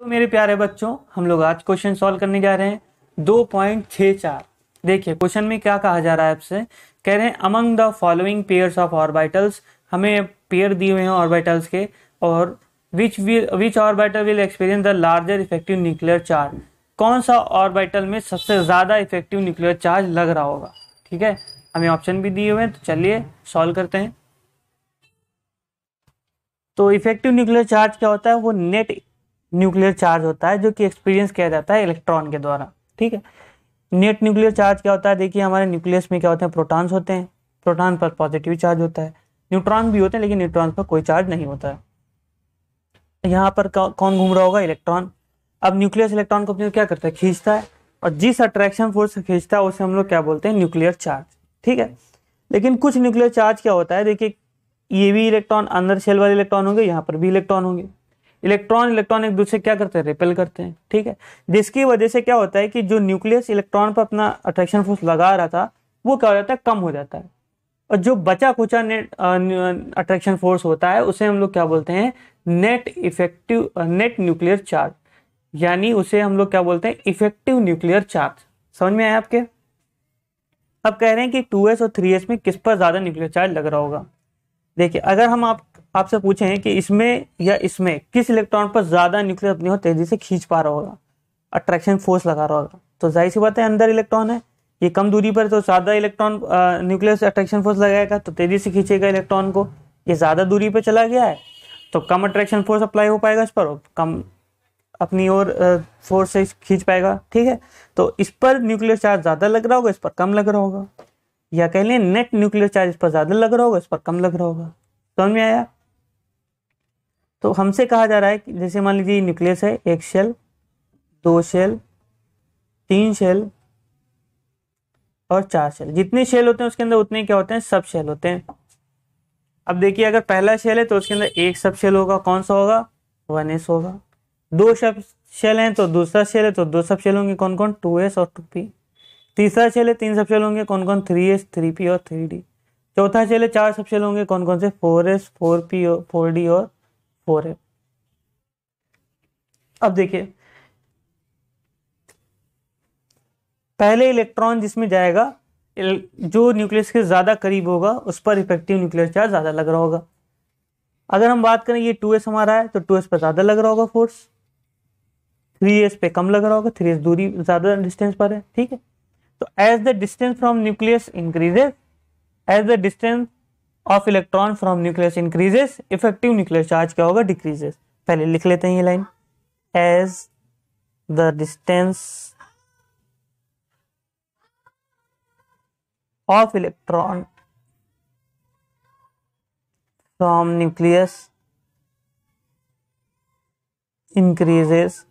तो मेरे प्यारे बच्चों हम लोग आज क्वेश्चन सॉल्व करने जा रहे हैं दो पॉइंट छः चार देखिए क्वेश्चन में क्या कहा जा रहा है आपसे कह रहे हैं among the following pairs of orbitals हमें पेयर दिए हुए हैं ऑर्बिटल्स के और which which orbital will experience the larger effective nuclear charge कौन सा ऑर्बिटल में सबसे ज़्यादा इफेक्टिव न्यूक्लियर चार्ज लग रहा होगा ठीक है हमें ऑप्शन भी दिए हुए हैं तो चलिए सॉल्व करते हैं तो इफेक्टिव न्यूक्लियर चार्ज क्या होता है वो नेट न्यूक्लियर चार्ज होता है जो कि एक्सपीरियंस किया जाता है इलेक्ट्रॉन के द्वारा ठीक है नेट न्यूक्लियर चार्ज क्या होता है देखिए हमारे न्यूक्लियस में क्या होते हैं प्रोटॉन्स होते हैं प्रोटॉन पर पॉजिटिव चार्ज होता है न्यूट्रॉन भी होते हैं लेकिन न्यूट्रॉन पर कोई चार्ज नहीं होता है यहाँ पर कौन घूम रहा होगा इलेक्ट्रॉन अब न्यूक्लियस इलेक्ट्रॉन को अपने क्या करता है खींचता है और जिस अट्रैक्शन फोर्स से खींचता है उसे हम लोग क्या बोलते हैं न्यूक्लियर चार्ज ठीक है लेकिन कुछ न्यूक्लियर चार्ज क्या होता है देखिए ये भी इलेक्ट्रॉन अंदर शेल वाले इलेक्ट्रॉन होंगे यहाँ पर भी इलेक्ट्रॉन होंगे इलेक्ट्रॉन इलेक्ट्रॉन एक दूसरे क्या करते हैं रिपेल करते हैं ठीक है जिसकी वजह से क्या होता है कि जो न्यूक्लियस इलेक्ट्रॉन पर अपना अट्रैक्शन फोर्स लगा रहा था वो क्या हो जाता है कम हो जाता है और जो बचा खुचा नेट अट्रैक्शन फोर्स होता है उसे हम लोग क्या बोलते हैं net effective net nuclear charge यानी उसे हम लोग क्या बोलते हैं इफेक्टिव न्यूक्लियर चार्ज समझ में आए आपके अब कह रहे हैं कि टू और थ्री में किस पर ज़्यादा न्यूक्लियर चार्ज लग रहा होगा देखिए अगर हम आप आपसे हैं कि इसमें या इसमें किस इलेक्ट्रॉन पर ज़्यादा न्यूक्लियस और तेज़ी से खींच पा रहा होगा अट्रैक्शन फोर्स लगा रहा होगा तो जाहिर सी बात है अंदर इलेक्ट्रॉन है ये कम दूरी पर तो ज़्यादा इलेक्ट्रॉन न्यूक्लियस अट्रैक्शन फोर्स लगाएगा तो तेज़ी से खींचेगा इलेक्ट्रॉन को ये ज़्यादा दूरी पर चला गया है तो कम अट्रैक्शन फोर्स अप्लाई हो पाएगा इस पर कम अपनी और फोर्स से खींच पाएगा ठीक है तो इस पर न्यूक्लियर चार्ज ज़्यादा लग रहा होगा इस पर कम लग रहा होगा या कह लें नेट न्यूक्लियर चार्ज इस पर ज़्यादा लग रहा होगा इस पर कम लग रहा होगा समझ में आया तो हमसे कहा जा रहा है कि जैसे मान लीजिए न्यूक्लियस है एक शेल दो शेल तीन शेल और चार शेल जितने शेल होते हैं उसके अंदर उतने क्या होते हैं सब शेल होते हैं अब देखिए अगर पहला शेल है तो उसके अंदर एक सब शेल होगा कौन सा होगा वन एस होगा दो सब शेल हैं तो दूसरा शेल है तो दो सब शेल होंगे कौन कौन टू एस और टू पी तीसरा शेल है तीन सब शेल होंगे कौन कौन थ्री एस थ्री पी और थ्री डी चौथा शेल है चार सब शेल होंगे कौन कौन से फोर एस फोर पी और फोर डी और हो रहे अब देखिए पहले इलेक्ट्रॉन जिसमें जाएगा जो न्यूक्लियस के ज़्यादा करीब होगा उस पर इफेक्टिव न्यूक्लियर चार्ज ज़्यादा लग रहा होगा अगर हम बात करें ये टू एस हमारा है तो टू एस पर ज़्यादा लग रहा होगा फोर्स थ्री एस पे कम लग रहा होगा थ्री दूरी ज़्यादा डिस्टेंस पर है ठीक है तो as the distance from nucleus increases as the distance of electron from nucleus increases effective nuclear charge क्या होगा डिक्रीजेस पहले लिख लेते हैं ये line as the distance of electron from nucleus increases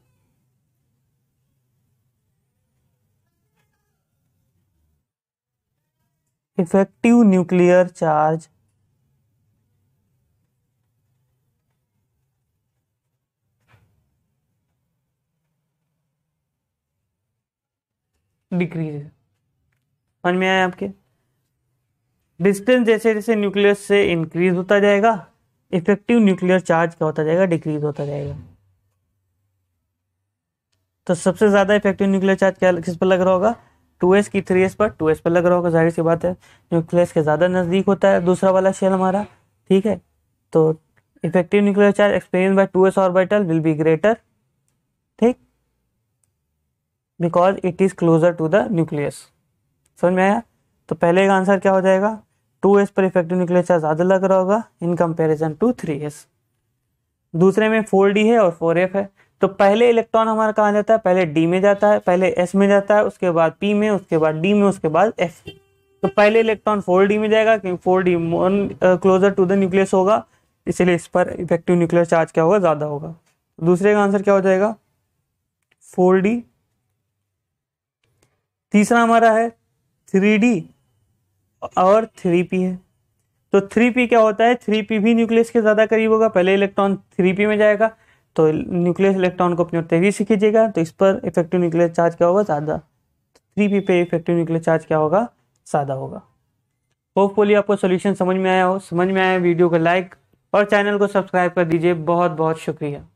effective nuclear charge decrease समझ में आए आपके डिस्टेंस जैसे जैसे न्यूक्लियस से इंक्रीज होता जाएगा इफेक्टिव न्यूक्लियर चार्ज क्या होता जाएगा डिक्रीज होता जाएगा तो सबसे ज्यादा इफेक्टिव न्यूक्लियर चार्ज क्या किस पर लग रहा होगा टू एस की थ्री एस पर टू एस पर लग रहा होगा जाहिर सी बात है न्यूक्लियस के ज़्यादा नज़दीक होता है दूसरा वाला शेल हमारा ठीक है तो effective nuclear charge experience by two s orbital will be greater ठीक because it is closer to the nucleus समझ में आया तो पहले का आंसर क्या हो जाएगा टू एस पर इफेक्टिव न्यूक्लियर चार्ज ज़्यादा लग रहा होगा in comparison to three s दूसरे में फोर डी है और फोर एफ है तो पहले इलेक्ट्रॉन हमारा कहाँ जाता है पहले डी में जाता है पहले एस में जाता है उसके बाद पी में उसके बाद डी में उसके बाद एफ में तो पहले इलेक्ट्रॉन फोर डी में जाएगा क्योंकि फोर डी मोन क्लोजर टू द न्यूक्लियस होगा इसलिए इस पर इफेक्टिव न्यूक्लियर चार्ज क्या होगा ज़्यादा होगा दूसरे का आंसर क्या हो जाएगा फोर डी तीसरा हमारा है थ्री डी और थ्री पी है तो थ्री पी क्या होता है थ्री पी भी न्यूक्लियस के ज़्यादा करीब होगा पहले इलेक्ट्रॉन थ्री पी में जाएगा तो न्यूक्लियस इलेक्ट्रॉन को अपनी तेजी से खींचेगा तो इस पर इफेक्टिव न्यूक्लियर चार्ज क्या होगा ज़्यादा थ्री पी पे इफेक्टिव न्यूक्लियर चार्ज क्या होगा ज़्यादा होगा होपफुली आपको सोल्यूशन समझ में आया हो समझ में आया वीडियो को लाइक और चैनल को सब्सक्राइब कर दीजिए बहुत बहुत शुक्रिया